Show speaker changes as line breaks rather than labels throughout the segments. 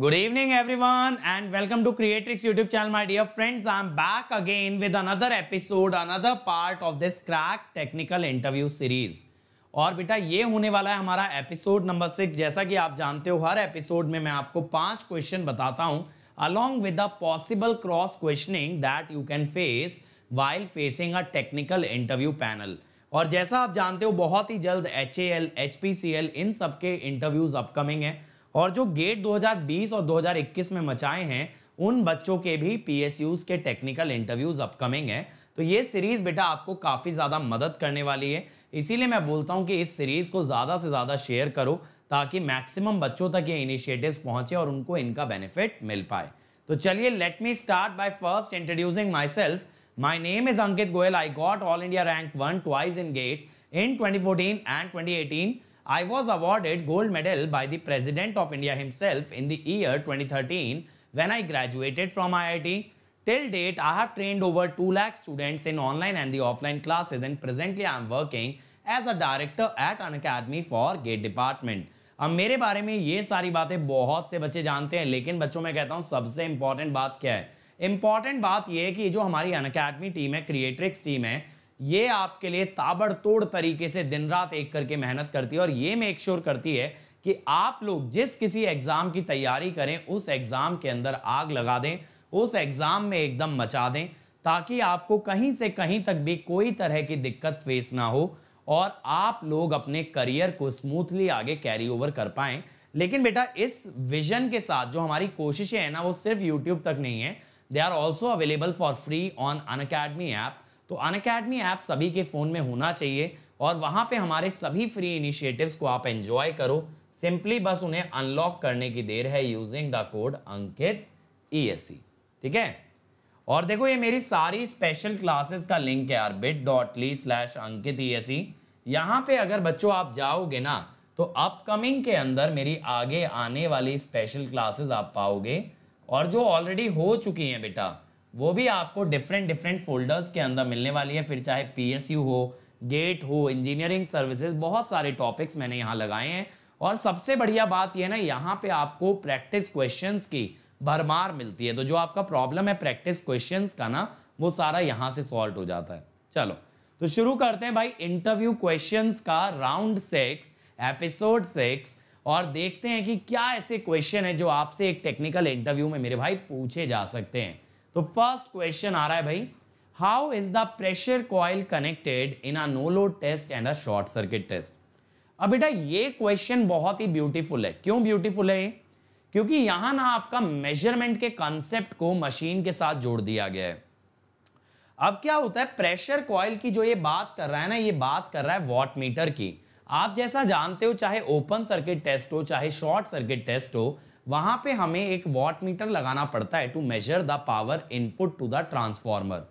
Good evening everyone and welcome to Creatrix YouTube channel my dear friends. I'm back again with another episode, another part of this crack technical interview series. और बेटा ये होने वाला है हमारा episode number six जैसा कि आप जानते हो हर एपिसोड में मैं आपको पांच क्वेश्चन बताता हूं along with the possible cross questioning that you can face while facing a technical interview panel. और जैसा आप जानते हो बहुत ही जल्द H A L H P C L इन सब के इंटरव्यूज अपकमिंग हैं और जो गेट 2020 और 2021 में मचाए हैं उन बच्चों के भी पी के टेक्निकल इंटरव्यूज अपकमिंग हैं तो ये सीरीज बेटा आपको काफ़ी ज़्यादा मदद करने वाली है इसीलिए मैं बोलता हूँ कि इस सीरीज़ को ज़्यादा से ज़्यादा शेयर करो ताकि मैक्सिमम बच्चों तक ये इनिशिएटिव्स पहुँचे और उनको इनका बेनिफिट मिल पाए तो चलिए let me start by first introducing myself my name is Ankit Goyal I got all India rank one twice in GATE in 2014 and 2018 I was awarded gold medal by the President of India himself in the year 2013 when I graduated from IIT. Till date, I have trained over 2 lakh students in online and the offline classes and presently I am working as a director at an academy for gate department. अब मेरे बारे में ये सारी बातें बहुत से बच्चे जानते हैं लेकिन बच्चों मैं कहता हूँ सबसे इंपॉर्टेंट बात क्या है इंपॉर्टेंट बात यह है कि जो हमारी अन टीम है क्रिएट्रिक्स टीम है ये आपके लिए ताबड़तोड़ तरीके से दिन रात एक करके मेहनत करती है और ये मेक श्योर करती है कि आप लोग जिस किसी एग्ज़ाम की तैयारी करें उस एग्ज़ाम के अंदर आग लगा दें उस एग्ज़ाम में एकदम मचा दें ताकि आपको कहीं से कहीं तक भी कोई तरह की दिक्कत फेस ना हो और आप लोग अपने करियर को स्मूथली आगे कैरी ओवर कर पाएं लेकिन बेटा इस विजन के साथ जो हमारी कोशिशें हैं ना वो सिर्फ यूट्यूब तक नहीं है they are also available for free on Unacademy app तो अन अकेडमी ऐप सभी के फ़ोन में होना चाहिए और वहाँ पे हमारे सभी फ्री इनिशिएटिव्स को आप एंजॉय करो सिंपली बस उन्हें अनलॉक करने की देर है using the code Ankit E e ठीक है और देखो ये मेरी सारी स्पेशल क्लासेस का लिंक है यार bit dot ly slash Ankit E S E यहाँ पे अगर बच्चों आप जाओगे ना तो अपकमिंग के अंदर मेरी आगे आने वाली स्पेशल क्लासेस आप पाओगे और जो ऑलरेडी हो चुकी हैं बेटा वो भी आपको डिफरेंट डिफरेंट फोल्डर्स के अंदर मिलने वाली है फिर चाहे यू हो गेट हो इंजीनियरिंग सर्विसेज बहुत सारे टॉपिक्स मैंने यहाँ लगाए हैं और सबसे बढ़िया बात यह ना यहाँ पे आपको प्रैक्टिस क्वेश्चंस की भरमार मिलती है तो जो आपका प्रॉब्लम है प्रैक्टिस क्वेश्चंस का ना वो सारा यहाँ से सॉल्व हो जाता है चलो तो शुरू करते हैं भाई इंटरव्यू क्वेश्चन का राउंड सिक्स एपिसोड सिक्स और देखते हैं कि क्या ऐसे क्वेश्चन है जो आपसे एक टेक्निकल इंटरव्यू में मेरे भाई पूछे जा सकते हैं तो फर्स्ट क्वेश्चन आ रहा है भाई how is the pressure coil connected in a no load test and a short circuit test अब बेटा ये क्वेश्चन बहुत ही ब्यूटीफुल है क्यों ब्यूटीफुल है क्योंकि यहां ना आपका मेजरमेंट के कॉन्सेप्ट को मशीन के साथ जोड़ दिया गया है अब क्या होता है प्रेशर कॉयल की जो ये बात कर रहा है ना ये बात कर रहा है वॉट मीटर की आप जैसा जानते हो चाहे ओपन सर्किट टेस्ट हो चाहे शॉर्ट सर्किट टेस्ट हो वहां पे हमें एक वॉट मीटर लगाना पड़ता है to measure the power input to the transformer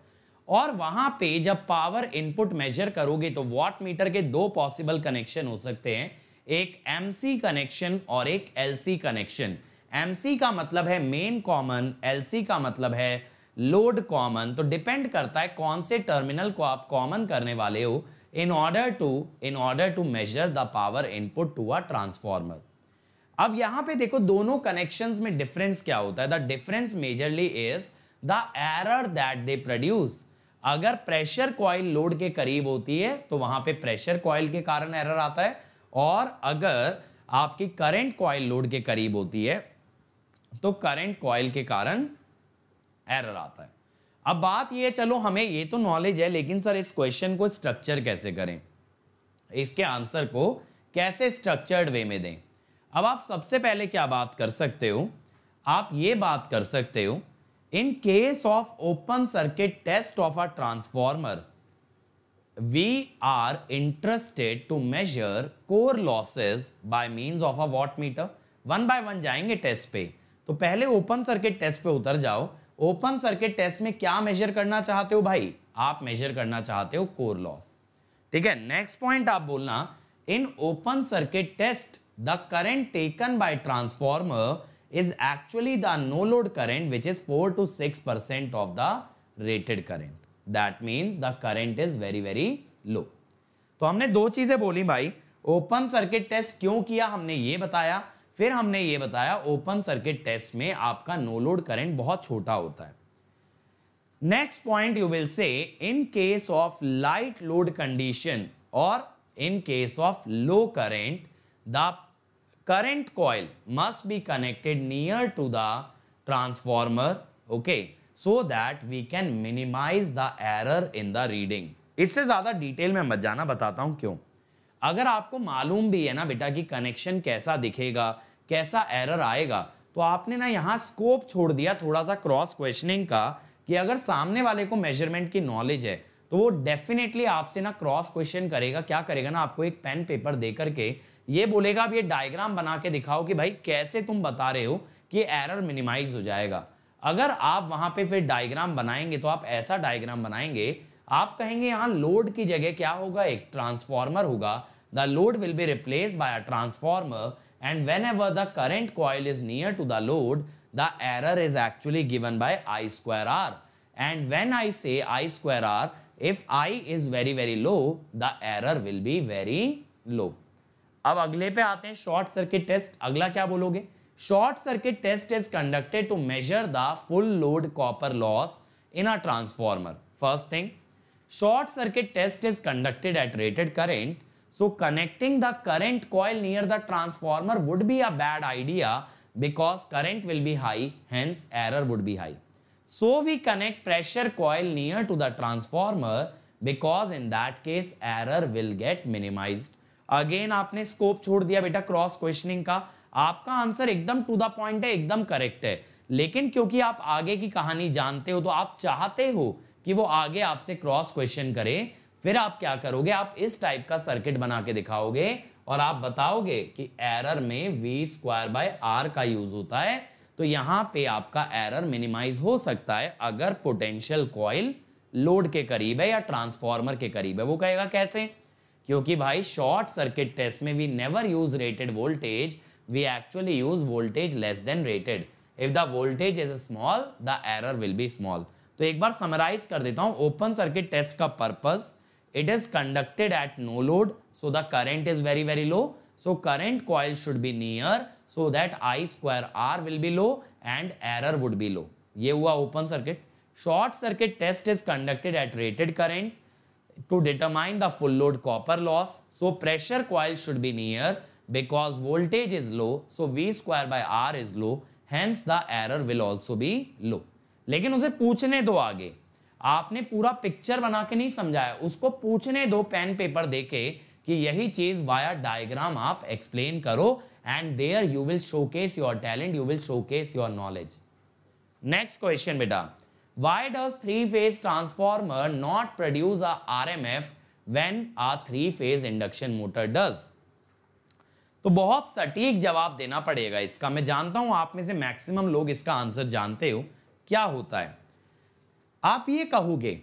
और वहां पे जब पावर इनपुट मेजर करोगे तो वॉट मीटर के दो पॉसिबल कनेक्शन हो सकते हैं एक सी कनेक्शन और एक सी कनेक्शन सी का मतलब है मेन कॉमन सी का मतलब है लोड कॉमन तो डिपेंड करता है कौन से टर्मिनल को आप कॉमन करने वाले हो in order to in order to measure the power input to a transformer अब यहां पे देखो दोनों कनेक्शंस में डिफरेंस क्या होता है the difference majorly is the error that they produce अगर प्रेशर कॉइल लोड के करीब होती है तो वहां पे प्रेशर कॉइल के कारण एरर आता है और अगर आपकी करंट कॉइल लोड के करीब होती है तो करंट कॉइल के कारण एरर आता है अब बात यह चलो हमें ये तो नॉलेज है लेकिन सर इस क्वेश्चन को स्ट्रक्चर कैसे करें इसके आंसर को कैसे स्ट्रक्चर्ड वे में दें अब आप सबसे पहले क्या बात कर सकते हो आप ये बात कर सकते हो in case of open circuit test of a transformer are interested to measure core losses by by of a watt meter one by one जाएंगे टेस्ट पे तो पहले ओपन सर्किट टेस्ट पे उतर जाओ ओपन सर्किट टेस्ट में क्या major करना चाहते हो भाई आप मेजर करना चाहते हो कोर लॉस ठीक है नेक्स्ट पॉइंट आप बोलना in open circuit test the current taken by transformer is actually the no load current which is four to six percent of the rated current that means the current is very very low तो हमने दो चीजें बोली भाई open circuit test क्यों किया हमने ये बताया फिर हमने ये बताया ओपन सर्किट टेस्ट में आपका नो लोड करेंट बहुत छोटा होता है next point you will say in case of light load condition और in case of low current the current coil must be connected near to the transformer okay so that we can minimize the error in the reading इससे ज्यादा detail में मत जाना बताता हूं क्यों अगर आपको मालूम भी है ना बेटा कि कनेक्शन कैसा दिखेगा कैसा एरर आएगा तो आपने ना यहाँ स्कोप छोड़ दिया थोड़ा सा क्रॉस क्वेश्चनिंग का कि अगर सामने वाले को मेजरमेंट की नॉलेज है तो वो डेफिनेटली आपसे ना क्रॉस क्वेश्चन करेगा क्या करेगा ना आपको एक पेन पेपर दे करके ये बोलेगा आप ये डायग्राम बना के दिखाओ कि भाई कैसे तुम बता रहे हो कि एरर मिनिमाइज हो जाएगा अगर आप वहां पे फिर डायग्राम बनाएंगे तो आप ऐसा डायग्राम बनाएंगे आप कहेंगे यहाँ लोड की जगह क्या होगा एक ट्रांसफॉर्मर होगा the load will be replaced by a transformer and whenever the current coil is near to the load the error is actually given by I square R and when I say I square R if I is very very low the error will be very low अब अगले पे आते हैं short circuit test अगला क्या बोलोगे short circuit test is conducted to measure the full load copper loss in a transformer first thing short circuit test is conducted at rated current so connecting the current coil near the transformer would be a bad idea because current will be high hence error would be high So we connect pressure coil near to the transformer because in that case error will get minimized. Again आपने scope छोड़ दिया बेटा cross questioning का आपका answer एकदम to the point है एकदम correct है लेकिन क्योंकि आप आगे की कहानी जानते हो तो आप चाहते हो कि वो आगे आपसे क्रॉस क्वेश्चन करे फिर आप क्या करोगे आप इस टाइप का सर्किट बना के दिखाओगे और आप बताओगे कि एरर में वी स्क्वायर बाय आर का यूज होता है तो यहां पे आपका एरर मिनिमाइज हो सकता है अगर पोटेंशियल कॉइल लोड के करीब है या ट्रांसफॉर्मर के करीब है वो कहेगा कैसे क्योंकि भाई शॉर्ट सर्किट टेस्ट में we never use rated voltage we actually use voltage less than rated if the voltage is small the error will be small तो एक बार समराइज कर देता हूं ओपन सर्किट टेस्ट का purpose it is conducted at no load so the current is very very low so current coil should be near so that I square R will be low and error would be low ये हुआ open circuit short circuit test is conducted at rated current to determine the full load copper loss so pressure coil should be near because voltage is low so V square by R is low hence the error will also be low लेकिन उसे पूछने दो आगे आपने पूरा picture बना के नहीं समझाया उसको पूछने दो पेन पेपर देके कि यही चीज वाया डायग्राम आप एक्सप्लेन करो and there you will showcase your talent you will showcase your knowledge next question बेटा why does three phase transformer not R M F when a three phase induction motor does तो बहुत सटीक जवाब देना पड़ेगा इसका मैं जानता हूं आप में से मैक्सिमम लोग इसका आंसर जानते हो क्या होता है आप ये कहोगे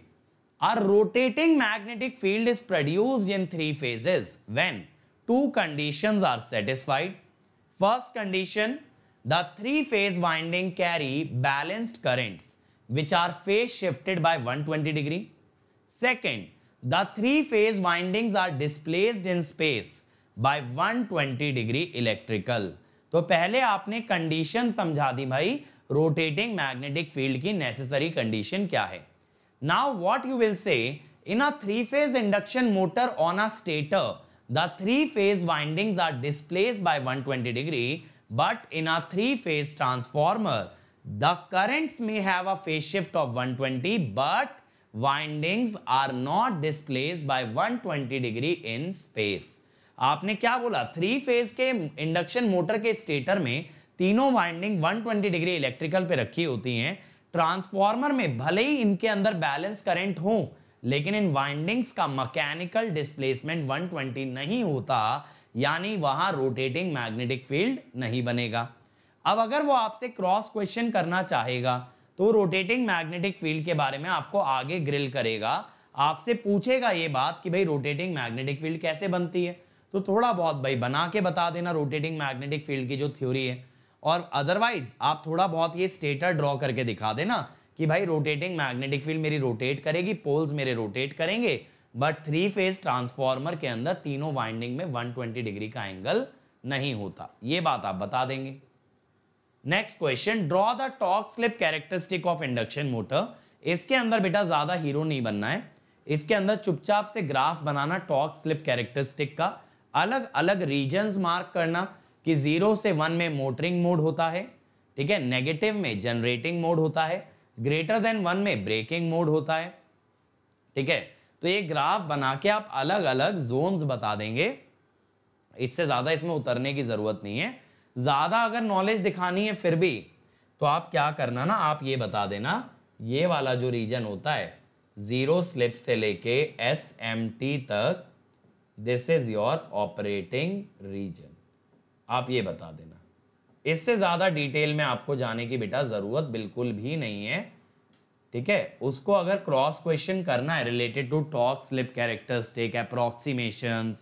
A rotating magnetic field is produced in three phases when two conditions are satisfied. First condition, the three-phase winding carry balanced currents which are phase shifted by 120 degree. Second, the three-phase windings are displaced in space by 120 degree electrical. तो पहले आपने condition समझा दी भाई rotating magnetic field की necessary condition क्या है Now what you will say, in a three-phase induction motor on a stator, the three-phase windings are displaced by 120 degree, but in a three-phase transformer, the currents may have a phase shift of 120, but windings are not displaced by 120 degree in space. आपने क्या बोला three phase के induction motor के stator में तीनों winding 120 degree electrical पे रखी होती हैं ट्रांसफॉर्मर में भले ही इनके अंदर बैलेंस करंट हो लेकिन इन वाइंडिंग्स का मैकेनिकल डिस्प्लेसमेंट 120 नहीं होता यानी वहां रोटेटिंग मैग्नेटिक फील्ड नहीं बनेगा अब अगर वो आपसे क्रॉस क्वेश्चन करना चाहेगा तो रोटेटिंग मैग्नेटिक फील्ड के बारे में आपको आगे ग्रिल करेगा आपसे पूछेगा ये बात कि भाई रोटेटिंग मैग्नेटिक फील्ड कैसे बनती है तो थोड़ा बहुत भाई बना के बता देना रोटेटिंग मैग्नेटिक फील्ड की जो थ्योरी है और अदरवाइज आप थोड़ा बहुत ये स्टेटर ड्रॉ करके दिखा देना कि भाई रोटेटिंग मैग्नेटिक फील्ड मेरी रोटेट करेगी पोल्स मेरे रोटेट करेंगे बट थ्री फेज ट्रांसफॉर्मर के अंदर तीनों वाइंडिंग में 120 डिग्री का एंगल नहीं होता ये बात आप बता देंगे next question draw the torque slip characteristic of induction motor इसके अंदर बेटा ज्यादा हीरो नहीं बनना है इसके अंदर चुपचाप से ग्राफ बनाना टॉक स्लिप कैरेक्टरिस्टिक का अलग अलग रीजन मार्क करना कि जीरो से वन में मोटरिंग मोड होता है ठीक है नेगेटिव में जनरेटिंग मोड होता है ग्रेटर देन वन में ब्रेकिंग मोड होता है ठीक है तो ये ग्राफ बना के आप अलग अलग जोन्स बता देंगे इससे ज़्यादा इसमें उतरने की ज़रूरत नहीं है ज़्यादा अगर नॉलेज दिखानी है फिर भी तो आप क्या करना ना आप ये बता देना ये वाला जो रीजन होता है ज़ीरो स्लिप से लेके एस एम टी तक this is your operating region आप ये बता देना इससे ज़्यादा डिटेल में आपको जाने की बेटा ज़रूरत बिल्कुल भी नहीं है ठीक है उसको अगर क्रॉस क्वेश्चन करना है related to torque slip characteristic approximation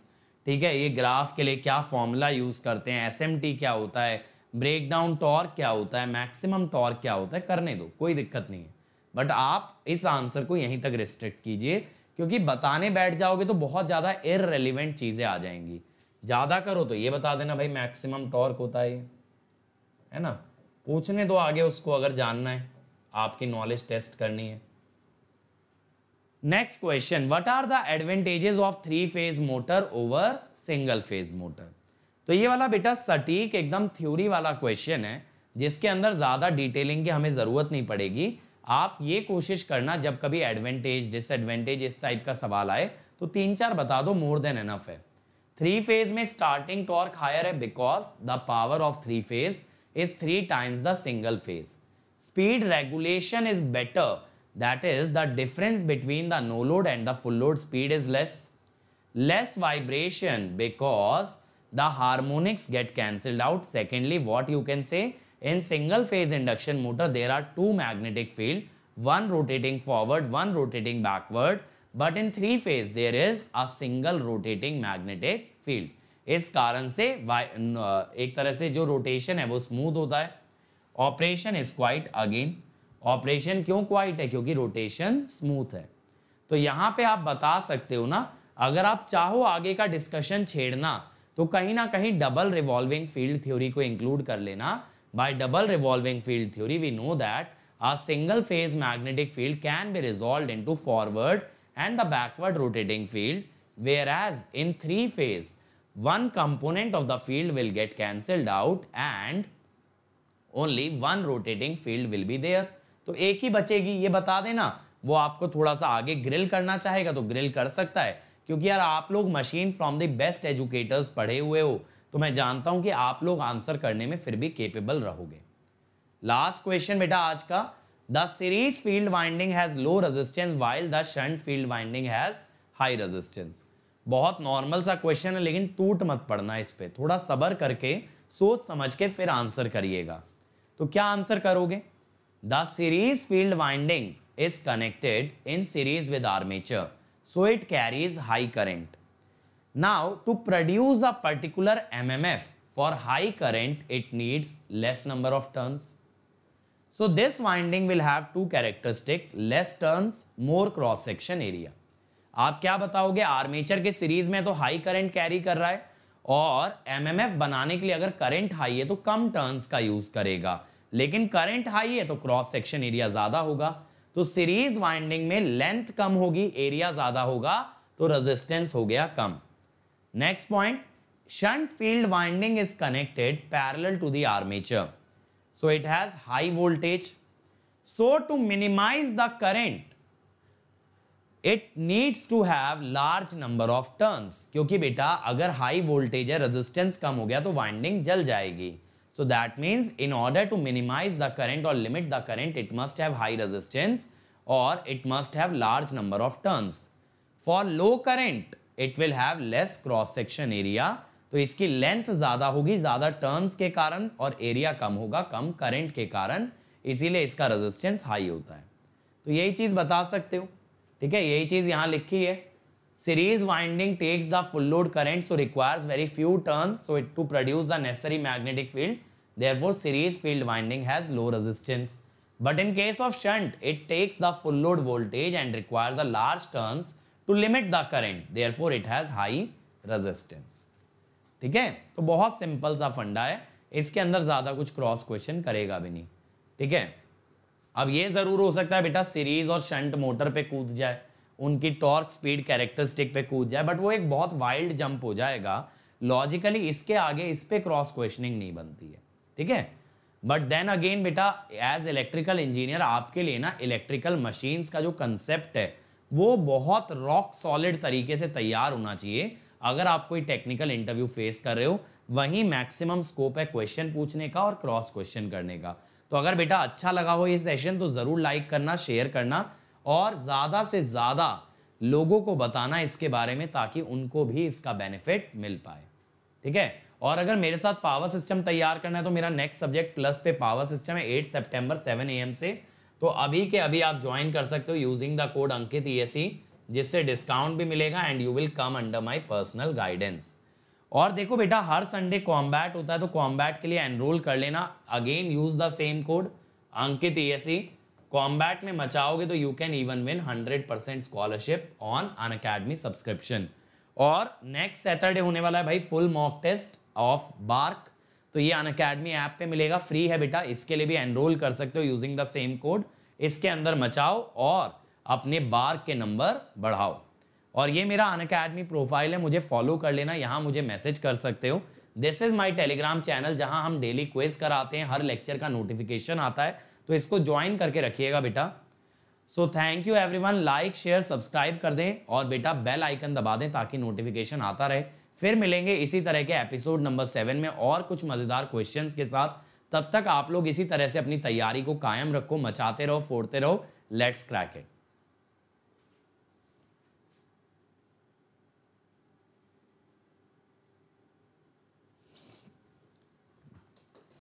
ठीक है ये ग्राफ के लिए क्या फॉर्मूला यूज करते हैं एस क्या होता है ब्रेक डाउन टॉर्क क्या होता है मैक्सिमम टॉर्क क्या होता है करने दो कोई दिक्कत नहीं है बट आप इस आंसर को यहीं तक रिस्ट्रिक्ट कीजिए क्योंकि बताने बैठ जाओगे तो बहुत ज़्यादा इरेलीवेंट चीज़ें आ जाएंगी ज़्यादा करो तो ये बता देना भाई मैक्सिमम टॉर्क होता है है ना पूछने दो आगे उसको अगर जानना है आपकी नॉलेज टेस्ट करनी है next question what are the advantages of three phase motor over single phase motor तो ये वाला बेटा सटीक एकदम थ्योरी वाला क्वेश्चन है जिसके अंदर ज़्यादा डिटेलिंग की हमें ज़रूरत नहीं पड़ेगी आप ये कोशिश करना जब कभी एडवांटेज डिसएडवांटेज इस टाइप का सवाल आए तो तीन चार बता दो मोर देन एनफ है थ्री फेज में स्टार्टिंग टॉर्क हायर है because the power of three phase is three times the single phase speed regulation is better that is the difference between the no load and the full load speed is less less vibration because the harmonics get cancelled out secondly what you can say in single phase induction motor there are two magnetic field one rotating forward one rotating backward but in three phase there is a single rotating magnetic field इस कारण से एक तरह से जो rotation है वो smooth होता है operation is quiet again operation क्यों क्वाइट है क्योंकि रोटेशन स्मूथ है तो यहां पे आप बता सकते हो ना अगर आप चाहो आगे का डिस्कशन छेड़ना तो कहीं ना कहीं डबल रिवॉल्विंग फील्ड थ्योरी को इंक्लूड कर लेना by double revolving field theory we know that a single phase magnetic field can be resolve into forward and the backward rotating field whereas in three phase one component of the field will get cancelled out and only one rotating field will be there तो एक ही बचेगी ये बता देना वो आपको थोड़ा सा आगे ग्रिल करना चाहेगा तो ग्रिल कर सकता है क्योंकि यार आप लोग machine from the best educators पढ़े हुए हो तो मैं जानता हूं कि आप लोग आंसर करने में फिर भी केपेबल रहोगे लास्ट क्वेश्चन बेटा आज का the series field winding has low resistance while the shunt field winding has high resistance बहुत नॉर्मल सा क्वेश्चन है लेकिन टूट मत पड़ना इस पर थोड़ा सबर करके सोच समझ के फिर आंसर करिएगा तो क्या आंसर करोगे the series field winding is connected in series with armature so it carries high current now to produce a particular M M F for high current it needs less number of turns So this winding will have two characteristic less turns, more cross section area. आप क्या बताओगे armature के series में तो high current carry कर रहा है और एमएमएफ बनाने के लिए अगर करंट हाई है तो कम टर्न्स का यूज करेगा लेकिन करंट हाई है तो क्रॉस सेक्शन एरिया ज्यादा होगा तो सीरीज वाइंडिंग में लेंथ कम होगी एरिया ज्यादा होगा तो रेजिस्टेंस हो गया कम next point shunt field winding is connected parallel to the armature so it has high voltage so to minimize the current it needs to have large number of turns क्योंकि बेटा अगर high voltage है resistance कम हो गया तो winding जल जाएगी so that means in order to minimize the current और limit the current it must have high resistance और it must have large number of turns for low current it will have less cross section area तो इसकी length ज्यादा होगी ज्यादा turns के कारण और एरिया कम होगा कम करंट के कारण इसीलिए इसका रेजिस्टेंस हाई होता है तो यही चीज बता सकते हो ठीक है यही चीज यहां लिखी है series winding takes the full load current so requires very few turn so it to produce the necessary magnetic field therefore series field winding has low resistance but in case of shunt it takes the full load voltage and requires a large turns to limit the current therefore it has high resistance ठीक है तो बहुत simple सा फंडा है इसके अंदर ज़्यादा कुछ क्रॉस क्वेश्चन करेगा भी नहीं ठीक है अब ये ज़रूर हो सकता है बेटा सीरीज और शंट मोटर पे कूद जाए उनकी टॉर्क स्पीड कैरेक्टरिस्टिक पे कूद जाए बट वो एक बहुत वाइल्ड जंप हो जाएगा लॉजिकली इसके आगे इस पर क्रॉस क्वेश्चनिंग नहीं बनती है ठीक है बट देन अगेन बेटा एज इलेक्ट्रिकल इंजीनियर आपके लिए ना इलेक्ट्रिकल मशीन्स का जो कंसेप्ट है वो बहुत रॉक सॉलिड तरीके से तैयार होना चाहिए अगर आप कोई टेक्निकल इंटरव्यू फेस कर रहे हो वहीं मैक्सिमम स्कोप है क्वेश्चन पूछने का और क्रॉस क्वेश्चन करने का तो अगर बेटा अच्छा लगा हो ये सेशन तो ज़रूर लाइक करना शेयर करना और ज़्यादा से ज़्यादा लोगों को बताना इसके बारे में ताकि उनको भी इसका बेनिफिट मिल पाए ठीक है और अगर मेरे साथ पावर सिस्टम तैयार करना है तो मेरा नेक्स्ट सब्जेक्ट प्लस पे पावर सिस्टम है एट सेप्टेम्बर सेवन ए से तो अभी के अभी आप ज्वाइन कर सकते हो using the code Ankit E e जिससे डिस्काउंट भी मिलेगा and you will come under my personal guidance और देखो बेटा हर संडे कॉम्बैट होता है तो कॉम्बैट के लिए एनरोल कर लेना again use the same code Ankit एसी e कॉम्बैट में मचाओगे तो you can even win 100% percent scholarship on Unacademy subscription और नेक्स्ट सैटरडे होने वाला है भाई full mock test of BARC तो ये अन अकेडमी ऐप पे मिलेगा फ्री है बेटा इसके लिए भी एनरोल कर सकते हो यूजिंग द सेम कोड इसके अंदर मचाओ और अपने बार के नंबर बढ़ाओ और ये मेरा अन अकेडमी प्रोफाइल है मुझे फॉलो कर लेना यहाँ मुझे मैसेज कर सकते हो this is my Telegram channel जहाँ हम डेली क्वेज कराते हैं हर लेक्चर का नोटिफिकेशन आता है तो इसको ज्वाइन करके रखिएगा बेटा so thank you everyone like share subscribe कर दें और बेटा बेल आइकन दबा दें ताकि नोटिफिकेशन आता रहे फिर मिलेंगे इसी तरह के एपिसोड नंबर सेवन में और कुछ मज़ेदार क्वेश्चंस के साथ तब तक आप लोग इसी तरह से अपनी तैयारी को कायम रखो मचाते रहो फोड़ते रहो लेट्स क्रैक इट